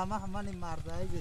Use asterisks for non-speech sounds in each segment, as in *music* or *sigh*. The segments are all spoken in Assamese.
lama hama ni marda hai ji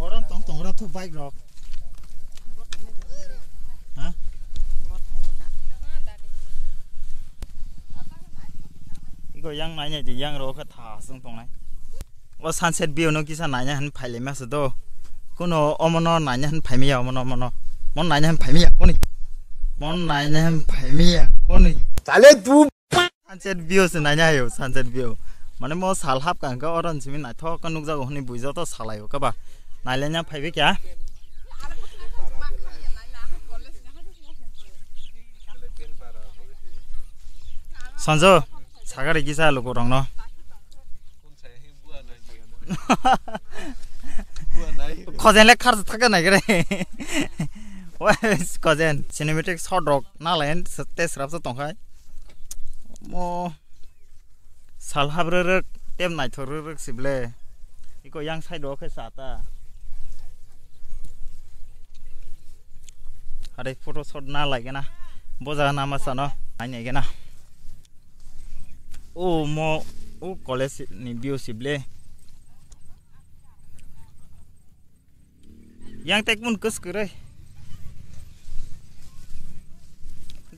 orang tong tong ratu baik rok Hah? Iko yang nanya di yang rok ke tasung tong nai. Wah oh, sunset view no kisah nanya han phaile mas do. kuno omono nanyan paimia omono omono mon nanyan paimia kuni mon nanyan paimia kuni tale du sunset view se nanya yo sunset view mane mo sal hap kan ka oran simi na tho kan nuk jago huni buja to salai ka ba nale nya paibe kya Sanjo, sagar ikisa lukurong no. খজেনলে খার্জ থাকে নাই রে খজেন সিনেমেটিক সড্রক নালায় তেসরাবসো তংখায় মো সাল হাব্রেরক টেম নাইথরক সিবলে ইকো ইয়াং সাইড ওকে সাতা আরে ফটো শট না লাগে না বোঝা না আমার সানো আইনে গে না ও মো ও কলেজ নিবিও সিবলে yang tek mun kus kurai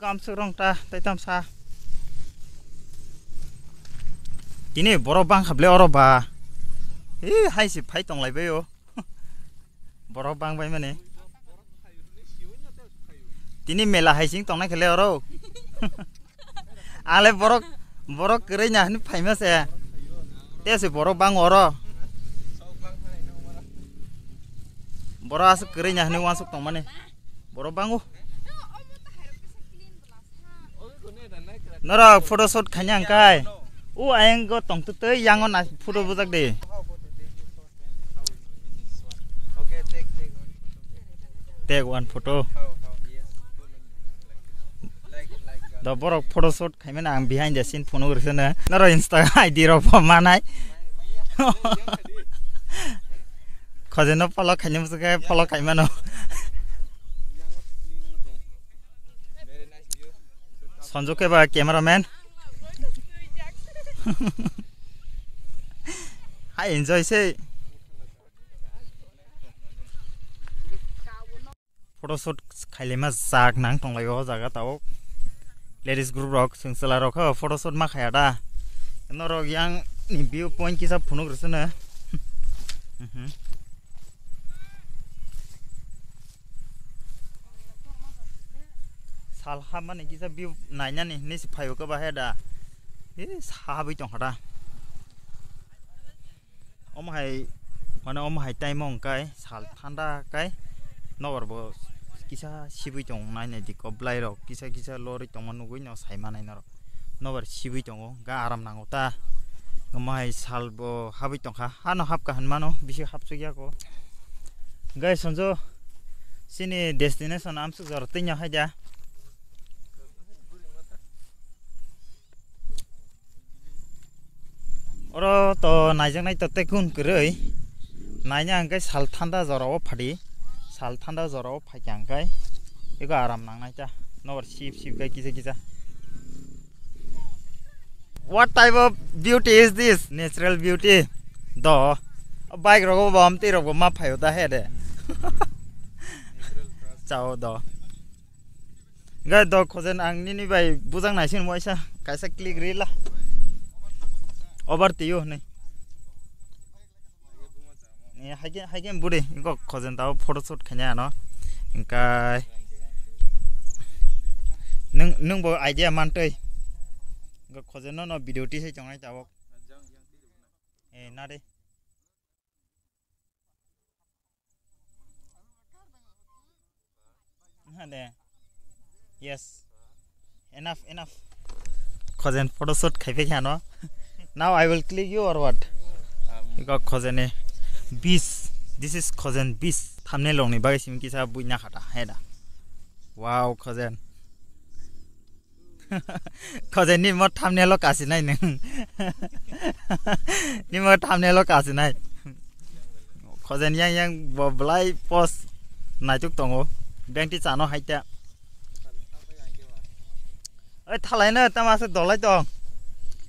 gam surong ta tai tam sa ini boro bang khable oro ba e hai si phai tong lai be yo boro bang bai mane tini mela hai sing tong na khale oro ale borok borok kurai nya ni phai ma se te se boro bang oro boro asuk kering ah ni wasuk tong mane boro bangu nora photo shot khanyang kai u ayang go tong tu te yangon na photo bujak de take one photo photo द बरक फटो शट खाइमेन आं बिहाइन्ड द सिन फन गरिसन नर इन्स्टा आइडी र फमानाय খজেনৰ পল খাইনি মুচুকাই পল খাইমান সঞ্জুকে বা কেমেৰামেন হাই এনজয় হৈছে ফটো শ্বুট খাইলে মা জাগ নাং টংলাই জাগা তাও লেডিজ গ্রুপ রক সিংসেলা রক ফটো শ্বুট মা খাই দা কেন রক ইয়াং ভিউ পয়েন্ট কিসব ফোন করছে না হুম sal hama ni kisa biu nanya ni ni si payu ke bahaya da ye sahabi tong hata om hai mana om hai tai mong kai sal tanda kai no barbo kisa sibu tong nanya di ko blai ro kisa kisa lori tong manu gui no sai mana ino ro no bar sibu tong o ga aram nango ta om hai sal bo habi tong ha hano hap ka han mano bisi hap sugia ko Guys, sonjo, sini destination amsu zartinya hajah. ওর তো নাইজং নাই তো তেকুন করে নাইনে আঙ্কাই সাল ঠান্ডা জ্বরাও ফাটি সাল ঠান্ডা জ্বরাও ফাঁকি আঙ্কাই এগো আরাম নাংনাইটা নর শিব শিব গাই কিসে কিসা what type of beauty is this natural beauty do bike rogo bom ti rogo ma phayo ta he de chao do ga do khojen ang ni ni bai bujang naisin moisa kaisa click rila obarti yo nei ne hage hage bure go khojen taw photo shoot khanya no inka nung nung bo idea man tei go khojen no no video ti he chongai taw e na re ha de yes enough enough khojen photo shoot khaipe khano *laughs* now i will click you or what um, you got cousin beast this is cousin beast thumbnail only bagai sim ki sa buina khata heda wow cousin cousin ni mo thumbnail ok asi nai ni mo thumbnail ok asi nai cousin yang yang blai post nai tuk tongo bank ti chano haita ओइ थालायनो तामासे दलाय दं